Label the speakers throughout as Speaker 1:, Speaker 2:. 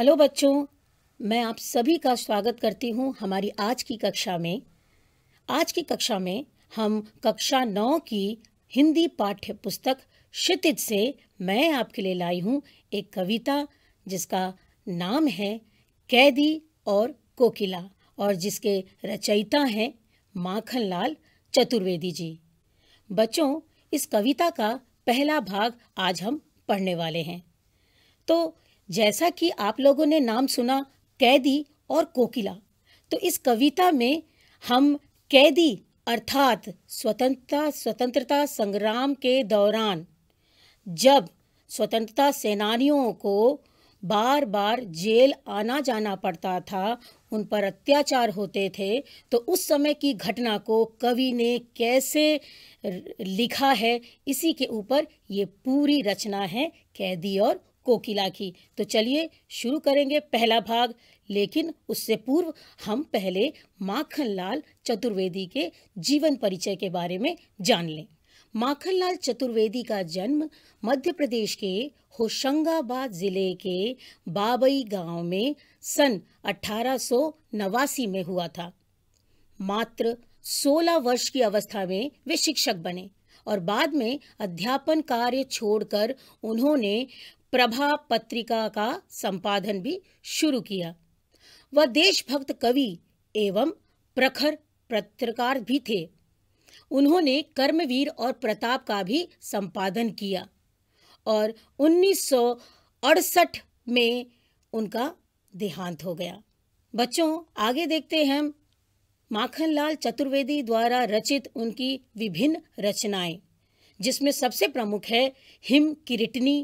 Speaker 1: hello बच्चों मैं आप सभी का स्वागत करती हूँ हमारी आज की कक्षा में आज की कक्षा में हम कक्षा नौ की हिंदी पाठ्य पुस्तक क्षितिज से मैं आपके लिए लाई हूँ एक कविता जिसका नाम है कैदी और कोकिला और जिसके रचयिता हैं माखनलाल चतुर्वेदी जी बच्चों इस कविता का पहला भाग आज हम पढ़ने वाले हैं तो जैसा कि आप लोगों ने नाम सुना कैदी और कोकिला तो इस कविता में हम कैदी अर्थात स्वतंत्रता स्वतंत्रता संग्राम के दौरान जब स्वतंत्रता सेनानियों को बार बार जेल आना जाना पड़ता था उन पर अत्याचार होते थे तो उस समय की घटना को कवि ने कैसे लिखा है इसी के ऊपर ये पूरी रचना है कैदी और कोकिला की तो चलिए शुरू करेंगे पहला भाग लेकिन उससे पूर्व हम पहले माखनलाल चतुर्वेदी के जीवन परिचय के बारे में जान लें माखनलाल चतुर्वेदी का जन्म मध्य प्रदेश के होशंगाबाद ज़िले के बाबई गांव में सन अठारह में हुआ था मात्र 16 वर्ष की अवस्था में वे शिक्षक बने और बाद में अध्यापन कार्य छोड़कर उन्होंने प्रभा पत्रिका का संपादन भी शुरू किया वह देशभक्त कवि एवं प्रखर पत्रकार भी थे उन्होंने कर्मवीर और प्रताप का भी संपादन किया और उन्नीस में उनका देहांत हो गया बच्चों आगे देखते हैं माखनलाल चतुर्वेदी द्वारा रचित उनकी विभिन्न रचनाएं जिसमें सबसे प्रमुख है हिम किरिटनी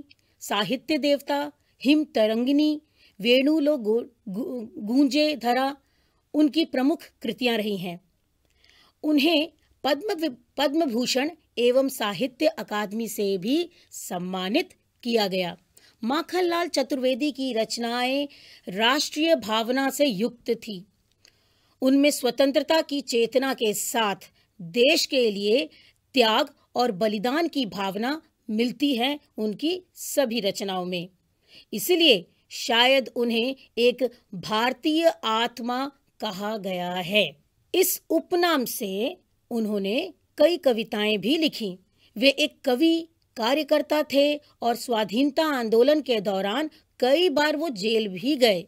Speaker 1: साहित्य देवता हिम तरंगिनी वेणु लो गूंजे धरा उनकी प्रमुख कृतियां रही हैं उन्हें पद्म पद्म भूषण एवं साहित्य अकादमी से भी सम्मानित किया गया माखनलाल चतुर्वेदी की रचनाएं राष्ट्रीय भावना से युक्त थी उनमें स्वतंत्रता की चेतना के साथ देश के लिए त्याग और बलिदान की भावना मिलती है उनकी सभी रचनाओं में इसलिए शायद उन्हें एक भारतीय आत्मा कहा गया है इस उपनाम से उन्होंने कई कविताएं भी लिखी वे एक कवि कार्यकर्ता थे और स्वाधीनता आंदोलन के दौरान कई बार वो जेल भी गए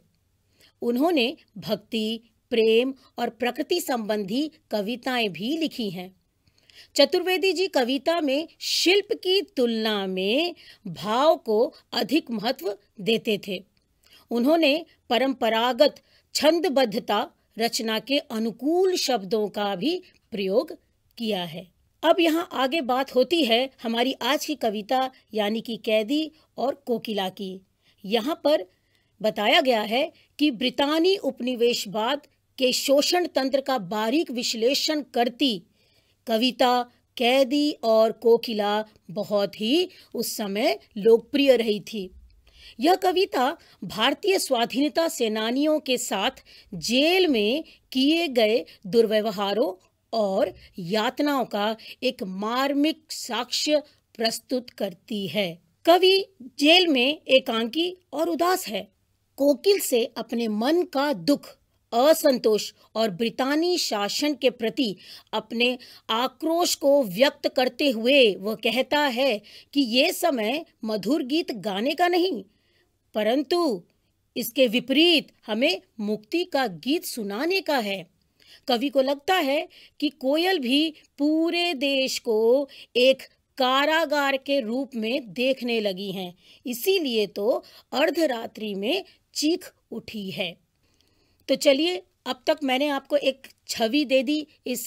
Speaker 1: उन्होंने भक्ति प्रेम और प्रकृति संबंधी कविताएं भी लिखी हैं चतुर्वेदी जी कविता में शिल्प की तुलना में भाव को अधिक महत्व देते थे उन्होंने परंपरागत छंदबद्धता रचना के अनुकूल शब्दों का भी प्रयोग किया है अब यहाँ आगे बात होती है हमारी आज की कविता यानी कि कैदी और कोकिला की यहाँ पर बताया गया है कि ब्रितानी उपनिवेशवाद के शोषण तंत्र का बारीक विश्लेषण करती कविता कैदी और कोकिला बहुत ही उस समय लोकप्रिय रही थी यह कविता भारतीय स्वाधीनता सेनानियों के साथ जेल में किए गए दुर्व्यवहारों और यातनाओं का एक मार्मिक साक्ष्य प्रस्तुत करती है कवि जेल में एकांकी और उदास है कोकिल से अपने मन का दुख असंतोष और ब्रितानी शासन के प्रति अपने आक्रोश को व्यक्त करते हुए वह कहता है कि ये समय मधुर गीत गाने का नहीं परंतु इसके विपरीत हमें मुक्ति का गीत सुनाने का है कवि को लगता है कि कोयल भी पूरे देश को एक कारागार के रूप में देखने लगी हैं इसीलिए तो अर्धरात्रि में चीख उठी है तो चलिए अब तक मैंने आपको एक छवि दे दी इस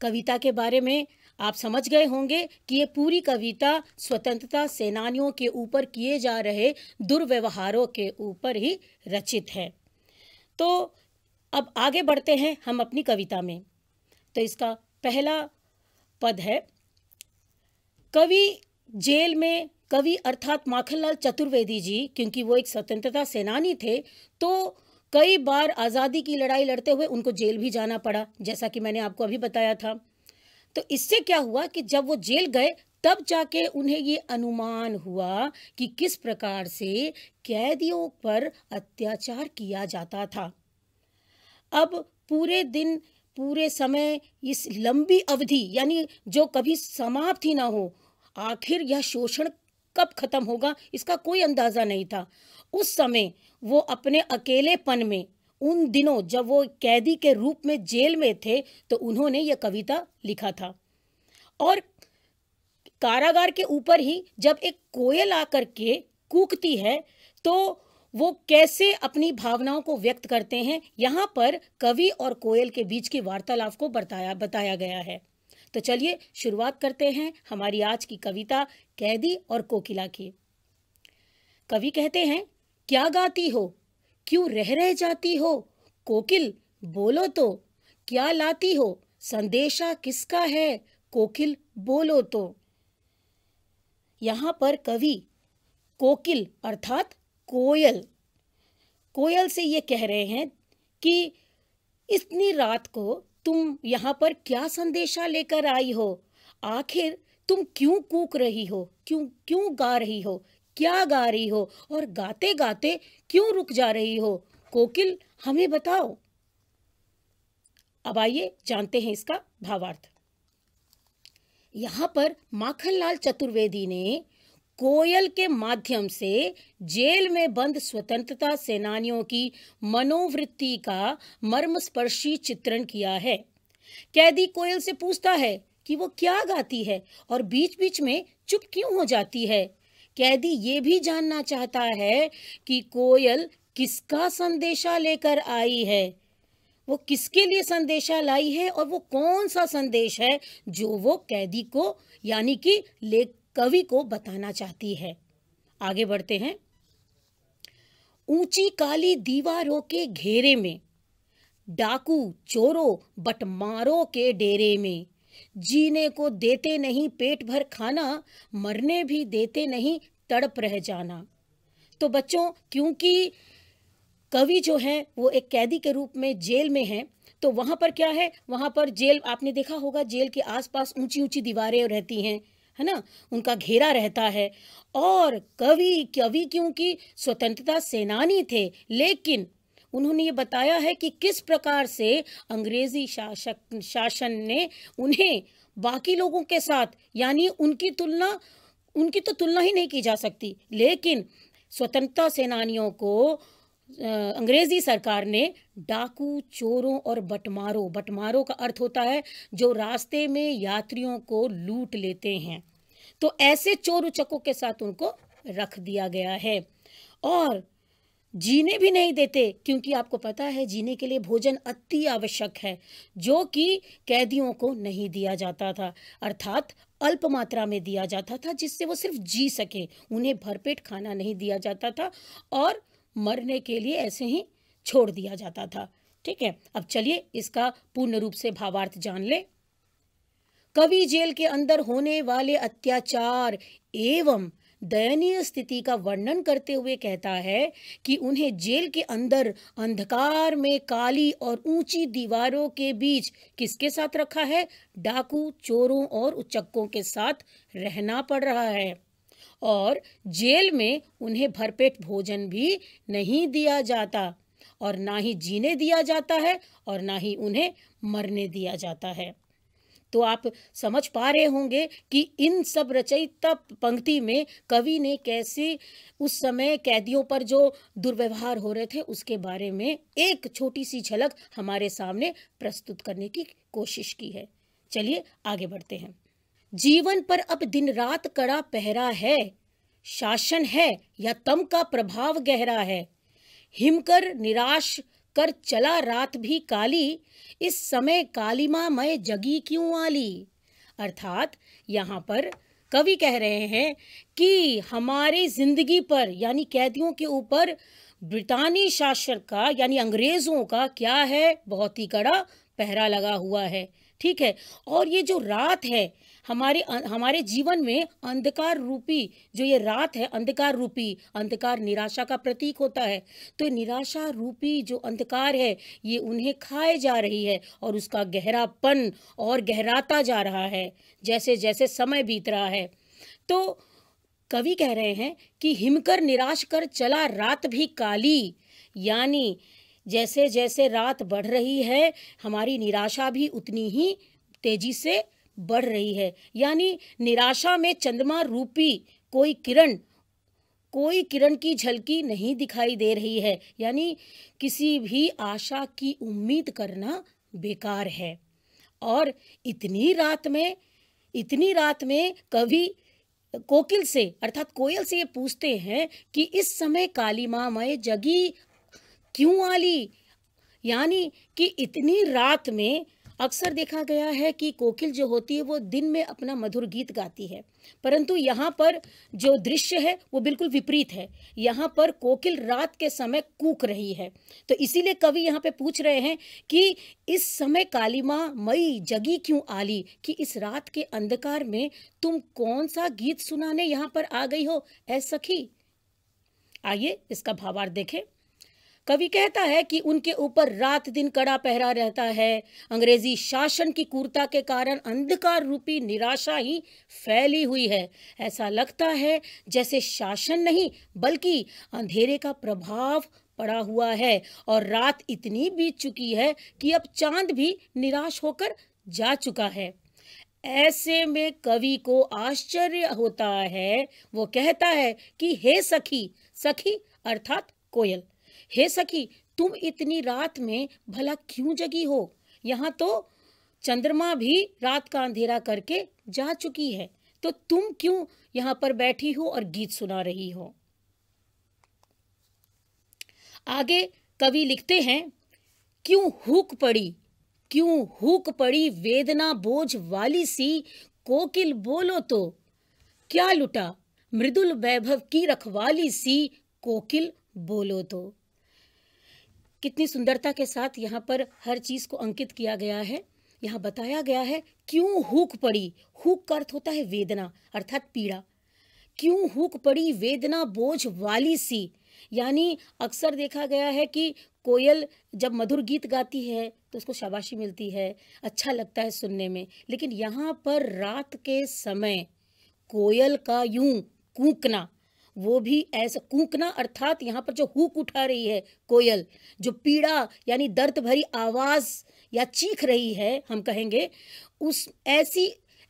Speaker 1: कविता के बारे में आप समझ गए होंगे कि ये पूरी कविता स्वतंत्रता सेनानियों के ऊपर किए जा रहे दुर्व्यवहारों के ऊपर ही रचित है तो अब आगे बढ़ते हैं हम अपनी कविता में तो इसका पहला पद है कवि जेल में कवि अर्थात माखनलाल चतुर्वेदी जी क्योंकि वो एक स्वतंत्रता सेनानी थे तो कई बार आज़ादी की लड़ाई लड़ते हुए उनको जेल भी जाना पड़ा जैसा कि मैंने आपको अभी बताया था तो इससे क्या हुआ कि जब वो जेल गए तब जाके उन्हें ये अनुमान हुआ कि किस प्रकार से कैदियों पर अत्याचार किया जाता था अब पूरे दिन पूरे समय इस लंबी अवधि यानी जो कभी समाप्त ही ना हो आखिर यह शोषण कब खत्म होगा इसका कोई अंदाज़ा नहीं था उस समय वो अपने अकेलेपन में उन दिनों जब वो कैदी के रूप में जेल में थे तो उन्होंने यह कविता लिखा था और कारागार के ऊपर ही जब एक कोयल आकर के कूकती है तो वो कैसे अपनी भावनाओं को व्यक्त करते हैं यहाँ पर कवि और कोयल के बीच की वार्तालाप को बताया बताया गया है तो चलिए शुरुआत करते हैं हमारी आज की कविता कैदी और कोकिला की कवि कहते हैं क्या गाती हो क्यों रह रह जाती हो कोकिल बोलो तो क्या लाती हो संदेशा किसका है कोकिल बोलो तो यहाँ पर कवि कोकिल अर्थात कोयल कोयल से ये कह रहे हैं कि इतनी रात को तुम यहाँ पर क्या संदेशा लेकर आई हो आखिर तुम क्यों कूक रही हो क्यों क्यों गा रही हो क्या गा रही हो और गाते गाते क्यों रुक जा रही हो कोकिल हमें बताओ अब आइए जानते हैं इसका भावार्थ यहाँ पर माखनलाल चतुर्वेदी ने कोयल के माध्यम से जेल में बंद स्वतंत्रता सेनानियों की मनोवृत्ति का मर्मस्पर्शी चित्रण किया है कैदी कोयल से पूछता है कि वो क्या गाती है और बीच बीच में चुप क्यों हो जाती है कैदी ये भी जानना चाहता है कि कोयल किसका संदेशा लेकर आई है वो किसके लिए संदेशा लाई है और वो कौन सा संदेश है जो वो कैदी को यानी कि लेख कवि को बताना चाहती है आगे बढ़ते हैं ऊंची काली दीवारों के घेरे में डाकू चोरों बटमारों के डेरे में जीने को देते नहीं पेट भर खाना मरने भी देते नहीं तड़प रह जाना तो बच्चों क्योंकि कवि जो है वो एक कैदी के रूप में जेल में है तो वहां पर क्या है वहां पर जेल आपने देखा होगा जेल के आसपास ऊंची ऊंची दीवारें रहती हैं है ना उनका घेरा रहता है और कवि कवि क्योंकि स्वतंत्रता सेनानी थे लेकिन उन्होंने ये बताया है कि किस प्रकार से अंग्रेज़ी शासक शासन ने उन्हें बाकी लोगों के साथ यानी उनकी तुलना उनकी तो तुलना ही नहीं की जा सकती लेकिन स्वतंत्रता सेनानियों को अंग्रेज़ी सरकार ने डाकू चोरों और बटमारों बटमारों का अर्थ होता है जो रास्ते में यात्रियों को लूट लेते हैं तो ऐसे चोर उचकों के साथ उनको रख दिया गया है और जीने भी नहीं देते क्योंकि आपको पता है जीने के लिए भोजन अति आवश्यक है जो कि कैदियों को नहीं दिया जाता था अर्थात अल्प मात्रा में दिया जाता था जिससे वो सिर्फ जी सके उन्हें भरपेट खाना नहीं दिया जाता था और मरने के लिए ऐसे ही छोड़ दिया जाता था ठीक है अब चलिए इसका पूर्ण रूप से भावार्थ जान लें कवि जेल के अंदर होने वाले अत्याचार एवं दयनीय स्थिति का वर्णन करते हुए कहता है कि उन्हें जेल के अंदर अंधकार में काली और ऊंची दीवारों के बीच किसके साथ रखा है डाकू चोरों और उचक्कों के साथ रहना पड़ रहा है और जेल में उन्हें भरपेट भोजन भी नहीं दिया जाता और ना ही जीने दिया जाता है और ना ही उन्हें मरने दिया जाता है तो आप समझ पा रहे होंगे कि इन सब रचयिता पंक्ति में कवि ने कैसे उस समय कैदियों पर जो दुर्व्यवहार हो रहे थे उसके बारे में एक छोटी सी झलक हमारे सामने प्रस्तुत करने की कोशिश की है चलिए आगे बढ़ते हैं जीवन पर अब दिन रात कड़ा पहरा है शासन है या तम का प्रभाव गहरा है हिमकर निराश कर चला रात भी काली इस समय कालिमा मैं जगी क्यों आली अर्थात यहाँ पर कवि कह रहे हैं कि हमारे जिंदगी पर यानी कैदियों के ऊपर ब्रिटानी शासन का यानी अंग्रेज़ों का क्या है बहुत ही कड़ा पहरा लगा हुआ है ठीक है और ये जो रात है हमारे अं, हमारे जीवन में अंधकार रूपी जो ये रात है अंधकार रूपी अंधकार निराशा का प्रतीक होता है तो निराशा रूपी जो अंधकार है ये उन्हें खाए जा रही है और उसका गहरापन और गहराता जा रहा है जैसे जैसे समय बीत रहा है तो कवि कह रहे हैं कि हिमकर निराश कर चला रात भी काली यानी जैसे जैसे रात बढ़ रही है हमारी निराशा भी उतनी ही तेजी से बढ़ रही है यानी निराशा में चंद्रमा रूपी कोई किरण कोई किरण की झलकी नहीं दिखाई दे रही है यानी किसी भी आशा की उम्मीद करना बेकार है और इतनी रात में इतनी रात में कभी कोकिल से अर्थात कोयल से ये पूछते हैं कि इस समय काली माँ मैं जगी क्यों आली यानी कि इतनी रात में अक्सर देखा गया है कि कोकिल जो होती है वो दिन में अपना मधुर गीत गाती है परंतु यहाँ पर जो दृश्य है वो बिल्कुल विपरीत है यहाँ पर कोकिल रात के समय कूक रही है तो इसीलिए कवि यहाँ पे पूछ रहे हैं कि इस समय माँ मई जगी क्यों आली कि इस रात के अंधकार में तुम कौन सा गीत सुनाने यहाँ पर आ गई हो ऐ सखी आइए इसका भावार्थ देखें कवि कहता है कि उनके ऊपर रात दिन कड़ा पहरा रहता है अंग्रेजी शासन की कुरता के कारण अंधकार रूपी निराशा ही फैली हुई है ऐसा लगता है जैसे शासन नहीं बल्कि अंधेरे का प्रभाव पड़ा हुआ है और रात इतनी बीत चुकी है कि अब चांद भी निराश होकर जा चुका है ऐसे में कवि को आश्चर्य होता है वो कहता है कि हे सखी सखी अर्थात कोयल हे सखी तुम इतनी रात में भला क्यों जगी हो यहाँ तो चंद्रमा भी रात का अंधेरा करके जा चुकी है तो तुम क्यों यहाँ पर बैठी हो और गीत सुना रही हो आगे कवि लिखते हैं क्यों हुक पड़ी क्यों हुक पड़ी वेदना बोझ वाली सी कोकिल बोलो तो क्या लुटा मृदुल वैभव की रखवाली सी कोकिल बोलो तो कितनी सुंदरता के साथ यहाँ पर हर चीज़ को अंकित किया गया है यहाँ बताया गया है क्यों हुक पड़ी हुक का अर्थ होता है वेदना अर्थात पीड़ा क्यों हुक पड़ी वेदना बोझ वाली सी यानी अक्सर देखा गया है कि कोयल जब मधुर गीत गाती है तो उसको शाबाशी मिलती है अच्छा लगता है सुनने में लेकिन यहाँ पर रात के समय कोयल का यूं कूकना वो भी ऐसा कूकना अर्थात यहाँ पर जो हुक उठा रही है कोयल जो पीड़ा यानी दर्द भरी आवाज़ या चीख रही है हम कहेंगे उस ऐसी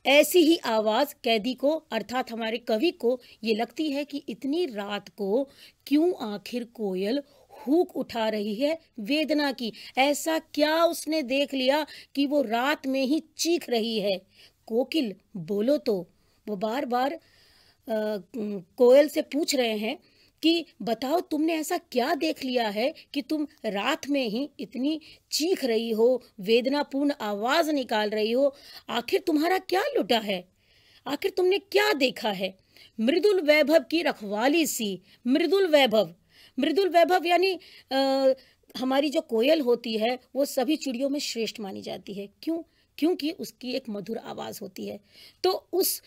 Speaker 1: ऐसी ही आवाज़ कैदी को अर्थात हमारे कवि को ये लगती है कि इतनी रात को क्यों आखिर कोयल हुक उठा रही है वेदना की ऐसा क्या उसने देख लिया कि वो रात में ही चीख रही है कोकिल बोलो तो वो बार बार कोयल से पूछ रहे हैं कि बताओ तुमने ऐसा क्या देख लिया है कि तुम रात में ही इतनी चीख रही हो वेदनापूर्ण आवाज़ निकाल रही हो आखिर तुम्हारा क्या लुटा है आखिर तुमने क्या देखा है मृदुल वैभव की रखवाली सी मृदुल वैभव मृदुल वैभव यानी आ, हमारी जो कोयल होती है वो सभी चिड़ियों में श्रेष्ठ मानी जाती है क्यों क्योंकि उसकी एक मधुर आवाज़ होती है तो उस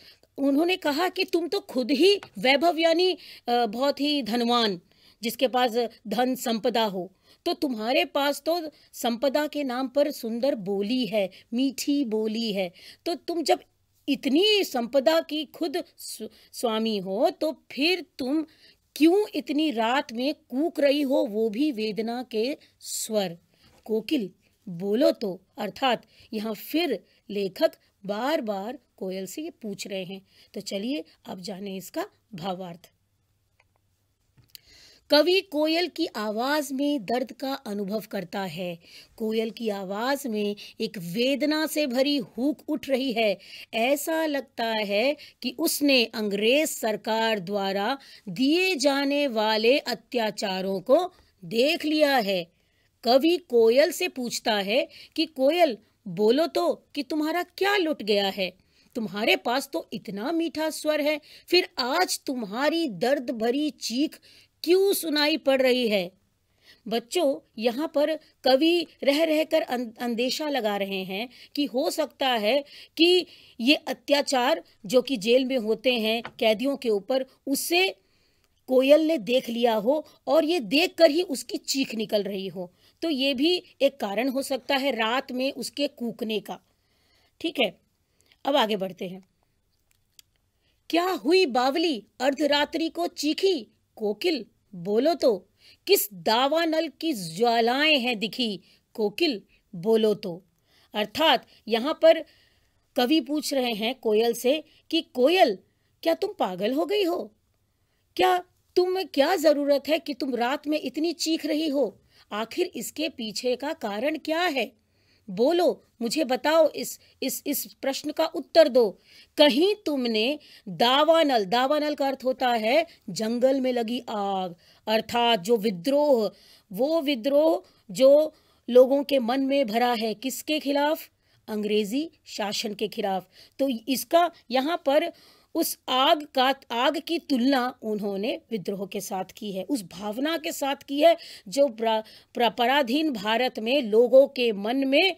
Speaker 1: उन्होंने कहा कि तुम तो खुद ही वैभव यानी बहुत ही धनवान जिसके पास धन संपदा हो तो तुम्हारे पास तो संपदा के नाम पर सुंदर बोली है मीठी बोली है तो तुम जब इतनी संपदा की खुद स्वामी हो तो फिर तुम क्यों इतनी रात में कूक रही हो वो भी वेदना के स्वर कोकिल बोलो तो अर्थात यहाँ फिर लेखक बार बार कोयल से ये पूछ रहे हैं तो चलिए अब जाने इसका भावार्थ कवि कोयल की आवाज़ में दर्द का अनुभव करता है कोयल की आवाज़ में एक वेदना से भरी हुक उठ रही है ऐसा लगता है कि उसने अंग्रेज सरकार द्वारा दिए जाने वाले अत्याचारों को देख लिया है कवि कोयल से पूछता है कि कोयल बोलो तो कि तुम्हारा क्या लुट गया है तुम्हारे पास तो इतना मीठा स्वर है फिर आज तुम्हारी दर्द भरी चीख क्यों सुनाई पड़ रही है बच्चों यहाँ पर कवि रह रहकर अं-, अंदेशा लगा रहे हैं कि हो सकता है कि ये अत्याचार जो कि जेल में होते हैं कैदियों के ऊपर उससे कोयल ने देख लिया हो और ये देखकर ही उसकी चीख निकल रही हो तो ये भी एक कारण हो सकता है रात में उसके कूकने का ठीक है अब आगे बढ़ते हैं क्या हुई बावली अर्धरात्रि को चीखी कोकिल बोलो तो किस दावानल की ज्वालाएं हैं दिखी कोकिल बोलो तो अर्थात यहां पर कवि पूछ रहे हैं कोयल से कि कोयल क्या तुम पागल हो गई हो क्या तुम में क्या ज़रूरत है कि तुम रात में इतनी चीख रही हो आखिर इसके पीछे का कारण क्या है बोलो मुझे बताओ इस इस इस प्रश्न का उत्तर दो कहीं तुमने दावानल दावानल का अर्थ होता है जंगल में लगी आग अर्थात जो विद्रोह वो विद्रोह जो लोगों के मन में भरा है किसके खिलाफ अंग्रेजी शासन के खिलाफ तो इसका यहाँ पर उस आग का आग की तुलना उन्होंने विद्रोह के साथ की है उस भावना के साथ की है जो पराधीन भारत में लोगों के मन में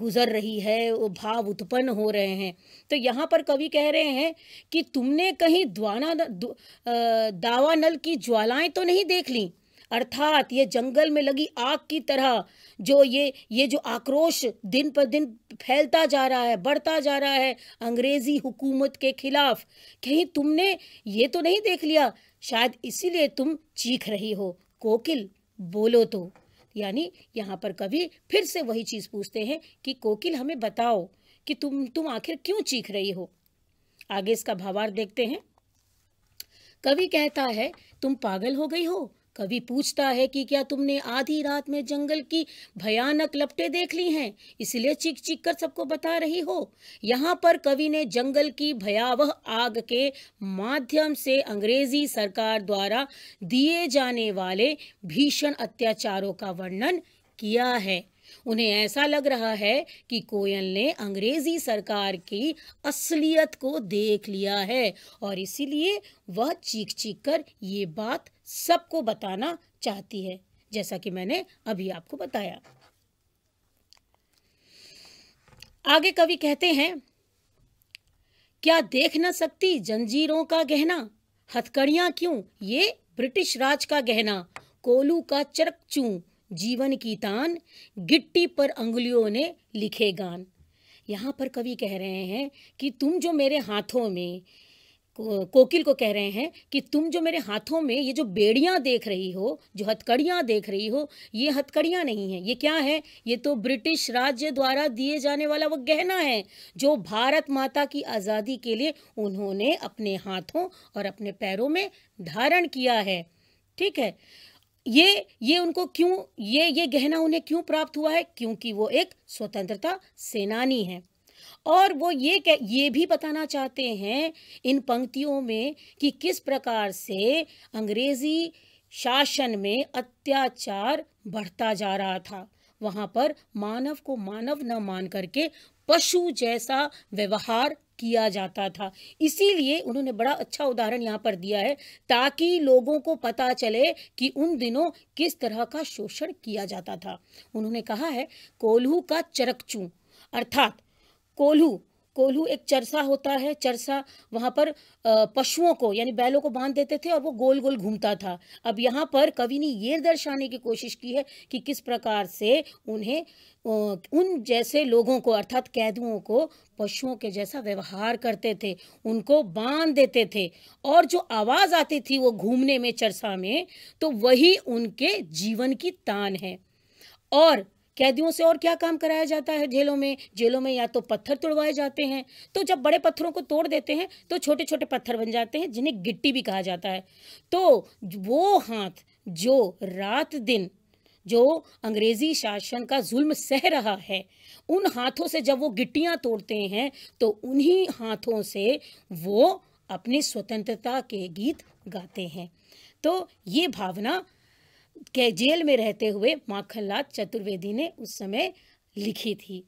Speaker 1: गुजर रही है वो भाव उत्पन्न हो रहे हैं तो यहाँ पर कवि कह रहे हैं कि तुमने कहीं द्वाना दावानल की ज्वालाएं तो नहीं देख ली अर्थात ये जंगल में लगी आग की तरह जो ये ये जो आक्रोश दिन पर दिन फैलता जा रहा है बढ़ता जा रहा है अंग्रेज़ी हुकूमत के खिलाफ कहीं तुमने ये तो नहीं देख लिया शायद इसीलिए तुम चीख रही हो कोकिल बोलो तो यानी यहाँ पर कवि फिर से वही चीज़ पूछते हैं कि कोकिल हमें बताओ कि तुम तुम आखिर क्यों चीख रही हो आगे इसका भावार देखते हैं कवि कहता है तुम पागल हो गई हो कभी पूछता है कि क्या तुमने आधी रात में जंगल की भयानक लपटे देख ली हैं इसलिए चिक चिक कर सबको बता रही हो यहाँ पर कवि ने जंगल की भयावह आग के माध्यम से अंग्रेजी सरकार द्वारा दिए जाने वाले भीषण अत्याचारों का वर्णन किया है उन्हें ऐसा लग रहा है कि कोयल ने अंग्रेजी सरकार की असलियत को देख लिया है और इसीलिए वह चीख चीख कर ये बात सबको बताना चाहती है जैसा कि मैंने अभी आपको बताया आगे कवि कहते हैं क्या देख न सकती जंजीरों का गहना हथकड़ियां क्यों ये ब्रिटिश राज का गहना कोलू का चरक चू जीवन की तान गिट्टी पर अंगुलियों ने लिखे गान यहाँ पर कवि कह रहे हैं कि तुम जो मेरे हाथों में को, कोकिल को कह रहे हैं कि तुम जो मेरे हाथों में ये जो बेड़ियाँ देख रही हो जो हथकड़ियाँ देख रही हो ये हथकड़ियाँ नहीं हैं ये क्या है ये तो ब्रिटिश राज्य द्वारा दिए जाने वाला वो गहना है जो भारत माता की आज़ादी के लिए उन्होंने अपने हाथों और अपने पैरों में धारण किया है ठीक है ये ये उनको क्यों ये ये गहना उन्हें क्यों प्राप्त हुआ है क्योंकि वो एक स्वतंत्रता सेनानी हैं और वो ये कह ये भी बताना चाहते हैं इन पंक्तियों में कि किस प्रकार से अंग्रेज़ी शासन में अत्याचार बढ़ता जा रहा था वहाँ पर मानव को मानव न मान करके पशु जैसा व्यवहार किया जाता था इसीलिए उन्होंने बड़ा अच्छा उदाहरण यहाँ पर दिया है ताकि लोगों को पता चले कि उन दिनों किस तरह का शोषण किया जाता था उन्होंने कहा है कोल्हू का चरकचू अर्थात कोल्हू कोल्हू एक चरसा होता है चरसा वहाँ पर पशुओं को यानी बैलों को बांध देते थे और वो गोल गोल घूमता था अब यहाँ पर कवि ने ये दर्शाने की कोशिश की है कि किस प्रकार से उन्हें उन जैसे लोगों को अर्थात कैदुओं को पशुओं के जैसा व्यवहार करते थे उनको बांध देते थे और जो आवाज़ आती थी वो घूमने में चरसा में तो वही उनके जीवन की तान है और कैदियों से और क्या काम कराया जाता है जेलों में जेलों में या तो पत्थर तोड़वाए जाते हैं तो जब बड़े पत्थरों को तोड़ देते हैं तो छोटे छोटे पत्थर बन जाते हैं जिन्हें गिट्टी भी कहा जाता है तो वो हाथ जो रात दिन जो अंग्रेजी शासन का जुल्म सह रहा है उन हाथों से जब वो गिट्टियाँ तोड़ते हैं तो उन्हीं हाथों से वो अपनी स्वतंत्रता के गीत गाते हैं तो ये भावना के जेल में रहते हुए माखनलाल चतुर्वेदी ने उस समय लिखी थी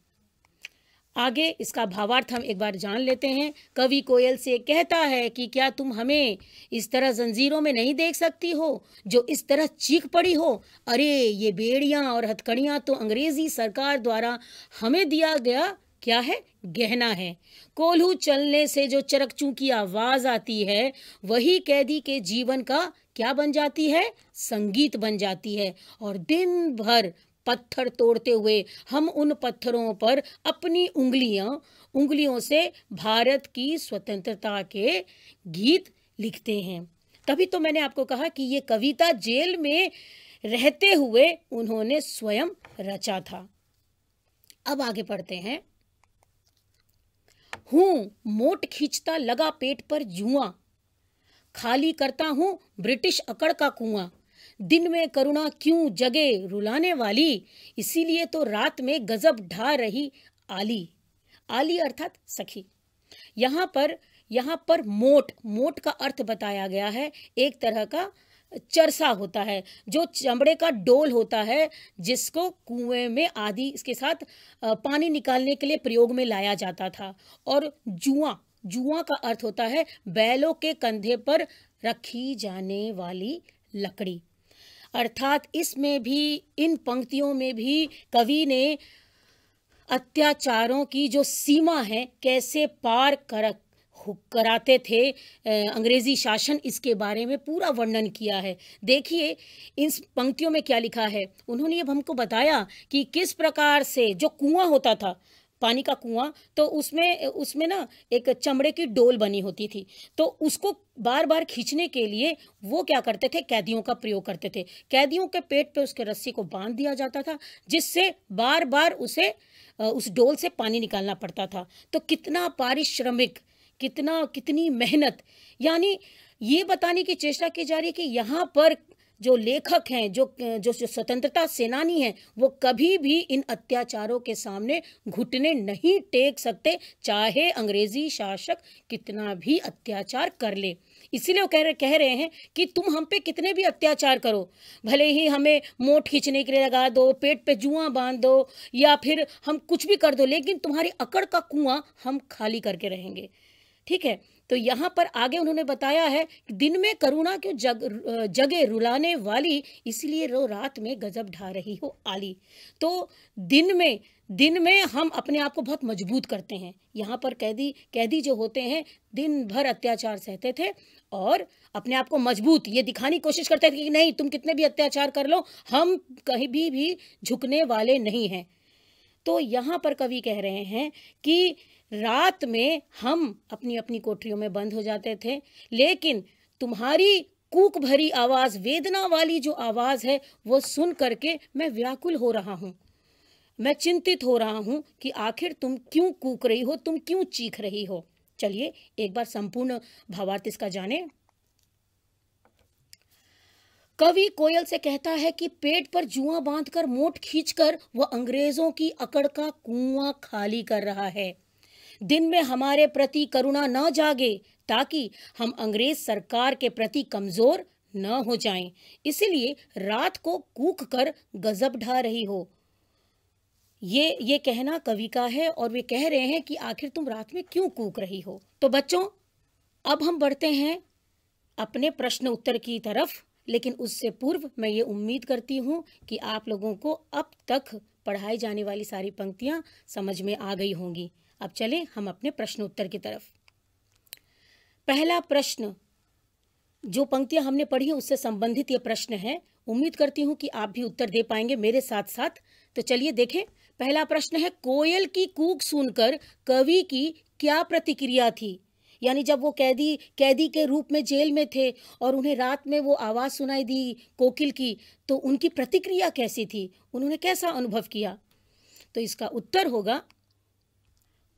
Speaker 1: आगे इसका भावार्थ हम एक बार जान लेते हैं कवि कोयल से कहता है कि क्या तुम हमें इस तरह जंजीरों में नहीं देख सकती हो जो इस तरह चीख पड़ी हो अरे ये बेड़ियाँ और हथकड़ियाँ तो अंग्रेज़ी सरकार द्वारा हमें दिया गया क्या है गहना है कोल्हू चलने से जो चरकचू की आवाज आती है वही कैदी के जीवन का क्या बन जाती है संगीत बन जाती है और दिन भर पत्थर तोड़ते हुए हम उन पत्थरों पर अपनी उंगलियां उंगलियों से भारत की स्वतंत्रता के गीत लिखते हैं तभी तो मैंने आपको कहा कि ये कविता जेल में रहते हुए उन्होंने स्वयं रचा था अब आगे पढ़ते हैं हूँ मोट खींचता लगा पेट पर जुआ खाली करता हूँ ब्रिटिश अकड़ का कुआं दिन में करुणा क्यों जगे रुलाने वाली इसीलिए तो रात में गजब ढा रही आली आली अर्थात सखी यहाँ पर यहाँ पर मोट मोट का अर्थ बताया गया है एक तरह का चरसा होता है जो चमड़े का डोल होता है जिसको कुएं में आदि इसके साथ पानी निकालने के लिए प्रयोग में लाया जाता था और जुआ जुआ का अर्थ होता है बैलों के कंधे पर रखी जाने वाली लकड़ी अर्थात इसमें भी इन पंक्तियों में भी कवि ने अत्याचारों की जो सीमा है कैसे पार कर कराते थे अंग्रेज़ी शासन इसके बारे में पूरा वर्णन किया है देखिए इन पंक्तियों में क्या लिखा है उन्होंने अब हमको बताया कि किस प्रकार से जो कुआं होता था पानी का कुआं तो उसमें उसमें ना एक चमड़े की डोल बनी होती थी तो उसको बार बार खींचने के लिए वो क्या करते थे कैदियों का प्रयोग करते थे कैदियों के पेट पे उसके रस्सी को बांध दिया जाता था जिससे बार बार उसे उस डोल से पानी निकालना पड़ता था तो कितना पारिश्रमिक कितना कितनी मेहनत यानी ये बताने की चेष्टा की जा रही है कि यहाँ पर जो लेखक हैं जो जो स्वतंत्रता सेनानी हैं वो कभी भी इन अत्याचारों के सामने घुटने नहीं टेक सकते चाहे अंग्रेजी शासक कितना भी अत्याचार कर ले इसीलिए वो कह रहे कह रहे हैं कि तुम हम पे कितने भी अत्याचार करो भले ही हमें मोट खींचने के लिए लगा दो पेट पे जुआ बांध दो या फिर हम कुछ भी कर दो लेकिन तुम्हारी अकड़ का कुआं हम खाली करके रहेंगे ठीक है तो यहाँ पर आगे उन्होंने बताया है दिन में करुणा के जग जगे रुलाने वाली इसलिए रो रात में गजब ढा रही हो आली तो दिन में दिन में हम अपने आप को बहुत मजबूत करते हैं यहाँ पर कैदी कैदी जो होते हैं दिन भर अत्याचार सहते थे और अपने आप को मजबूत ये दिखाने की कोशिश करते थे कि नहीं तुम कितने भी अत्याचार कर लो हम कहीं भी भी झुकने वाले नहीं हैं तो यहाँ पर कवि कह रहे हैं कि रात में हम अपनी अपनी कोठरियों में बंद हो जाते थे लेकिन तुम्हारी कूक भरी आवाज़ वेदना वाली जो आवाज़ है वो सुन करके मैं व्याकुल हो रहा हूँ मैं चिंतित हो रहा हूँ कि आखिर तुम क्यों कूक रही हो तुम क्यों चीख रही हो चलिए एक बार संपूर्ण भावार्थ इसका जाने कवि कोयल से कहता है कि पेट पर जुआ बांधकर मोट खींचकर वह अंग्रेजों की अकड़ का कुआं खाली कर रहा है दिन में हमारे प्रति करुणा न जागे ताकि हम अंग्रेज सरकार के प्रति कमजोर न हो जाएं इसलिए रात को कूक कर गजब ढा रही हो ये ये कहना कवि का है और वे कह रहे हैं कि आखिर तुम रात में क्यों कूक रही हो तो बच्चों अब हम बढ़ते हैं अपने प्रश्न उत्तर की तरफ लेकिन उससे पूर्व मैं ये उम्मीद करती हूँ कि आप लोगों को अब तक पढ़ाई जाने वाली सारी पंक्तियाँ समझ में आ गई होंगी अब चलें हम अपने प्रश्नोत्तर की तरफ पहला प्रश्न जो पंक्तियां हमने पढ़ी उससे संबंधित ये प्रश्न है उम्मीद करती हूं कि आप भी उत्तर दे पाएंगे मेरे साथ साथ तो चलिए देखें पहला प्रश्न है कोयल की कूक सुनकर कवि की क्या प्रतिक्रिया थी यानी जब वो कैदी कैदी के रूप में जेल में थे और उन्हें रात में वो आवाज़ सुनाई दी कोकिल की तो उनकी प्रतिक्रिया कैसी थी उन्होंने कैसा अनुभव किया तो इसका उत्तर होगा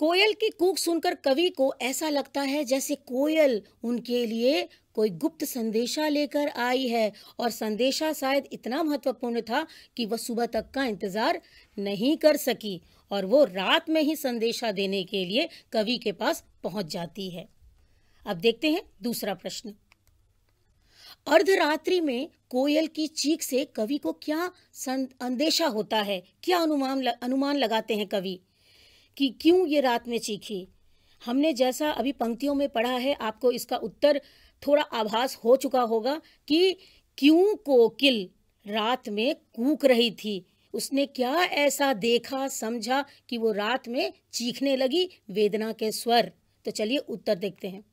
Speaker 1: कोयल की कूक सुनकर कवि को ऐसा लगता है जैसे कोयल उनके लिए कोई गुप्त संदेशा लेकर आई है और संदेशा शायद इतना महत्वपूर्ण था कि वह सुबह तक का इंतज़ार नहीं कर सकी और वो रात में ही संदेशा देने के लिए कवि के पास पहुंच जाती है अब देखते हैं दूसरा प्रश्न अर्धरात्रि में कोयल की चीख से कवि को क्या अंदेशा होता है क्या अनुमान अनुमान लगाते हैं कवि कि क्यों ये रात में चीखी हमने जैसा अभी पंक्तियों में पढ़ा है आपको इसका उत्तर थोड़ा आभास हो चुका होगा कि क्यों कोकिल रात में कूक रही थी उसने क्या ऐसा देखा समझा कि वो रात में चीखने लगी वेदना के स्वर तो चलिए उत्तर देखते हैं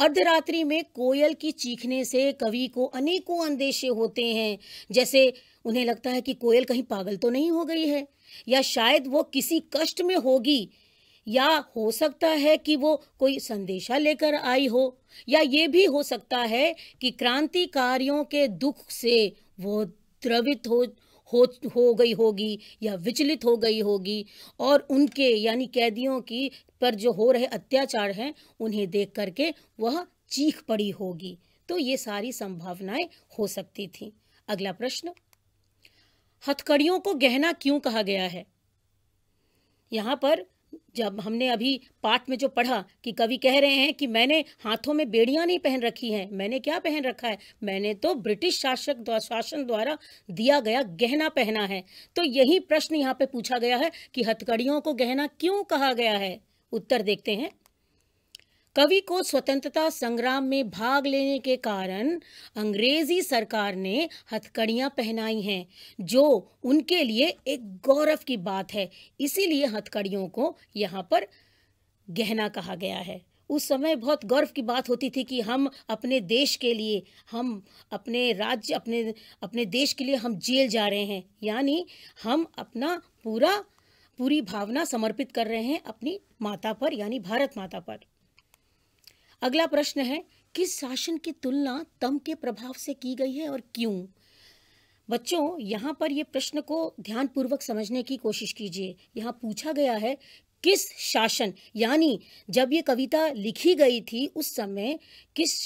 Speaker 1: अर्धरात्रि में कोयल की चीखने से कवि को अनेकों अंदेशे होते हैं जैसे उन्हें लगता है कि कोयल कहीं पागल तो नहीं हो गई है या शायद वो किसी कष्ट में होगी या हो सकता है कि वो कोई संदेशा लेकर आई हो या ये भी हो सकता है कि क्रांतिकारियों के दुख से वो द्रवित हो हो हो गई होगी या विचलित हो गई होगी और उनके यानी कैदियों की पर जो हो रहे अत्याचार हैं उन्हें देख करके वह चीख पड़ी होगी तो ये सारी संभावनाएं हो सकती थी अगला प्रश्न हथकड़ियों को गहना क्यों कहा गया है यहाँ पर जब हमने अभी पाठ में जो पढ़ा कि कवि कह रहे हैं कि मैंने हाथों में बेड़ियां नहीं पहन रखी हैं मैंने क्या पहन रखा है मैंने तो ब्रिटिश शासक शासन द्वारा दिया गया गहना पहना है तो यही प्रश्न यहाँ पे पूछा गया है कि हथकड़ियों को गहना क्यों कहा गया है उत्तर देखते हैं कवि को स्वतंत्रता संग्राम में भाग लेने के कारण अंग्रेजी सरकार ने हथकड़ियाँ पहनाई हैं जो उनके लिए एक गौरव की बात है इसीलिए हथकड़ियों को यहाँ पर गहना कहा गया है उस समय बहुत गर्व की बात होती थी कि हम अपने देश के लिए हम अपने राज्य अपने अपने देश के लिए हम जेल जा रहे हैं यानी हम अपना पूरा पूरी भावना समर्पित कर रहे हैं अपनी माता पर यानी भारत माता पर अगला प्रश्न है किस शासन की तुलना तम के प्रभाव से की गई है और क्यों बच्चों यहाँ पर ये प्रश्न को ध्यानपूर्वक समझने की कोशिश कीजिए यहाँ पूछा गया है किस शासन यानी जब ये कविता लिखी गई थी उस समय किस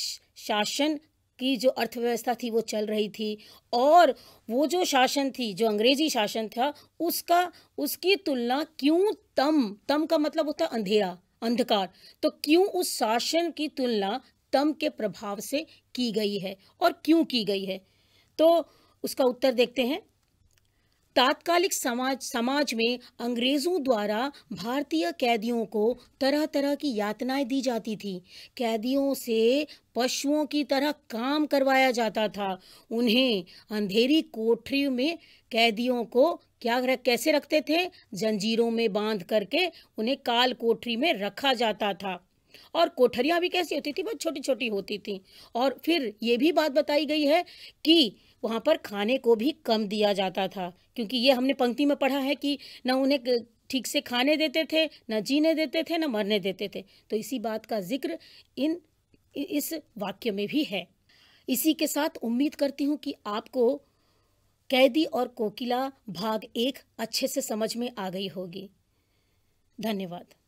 Speaker 1: शासन की जो अर्थव्यवस्था थी वो चल रही थी और वो जो शासन थी जो अंग्रेजी शासन था उसका उसकी तुलना क्यों तम तम का मतलब होता है अंधेरा अंधकार तो क्यों उस शासन की तुलना तम के प्रभाव से की गई है और क्यों की गई है तो उसका उत्तर देखते हैं तात्कालिक समाज समाज में अंग्रेज़ों द्वारा भारतीय कैदियों को तरह तरह की यातनाएं दी जाती थी कैदियों से पशुओं की तरह काम करवाया जाता था उन्हें अंधेरी कोठरी में कैदियों को क्या रख, कैसे रखते थे जंजीरों में बांध करके उन्हें काल कोठरी में रखा जाता था और कोठरियाँ भी कैसी होती थी बहुत छोटी छोटी होती थी और फिर ये भी बात बताई गई है कि वहाँ पर खाने को भी कम दिया जाता था क्योंकि ये हमने पंक्ति में पढ़ा है कि ना उन्हें ठीक से खाने देते थे न जीने देते थे न मरने देते थे तो इसी बात का जिक्र इन इस वाक्य में भी है इसी के साथ उम्मीद करती हूँ कि आपको कैदी और कोकिला भाग एक अच्छे से समझ में आ गई होगी धन्यवाद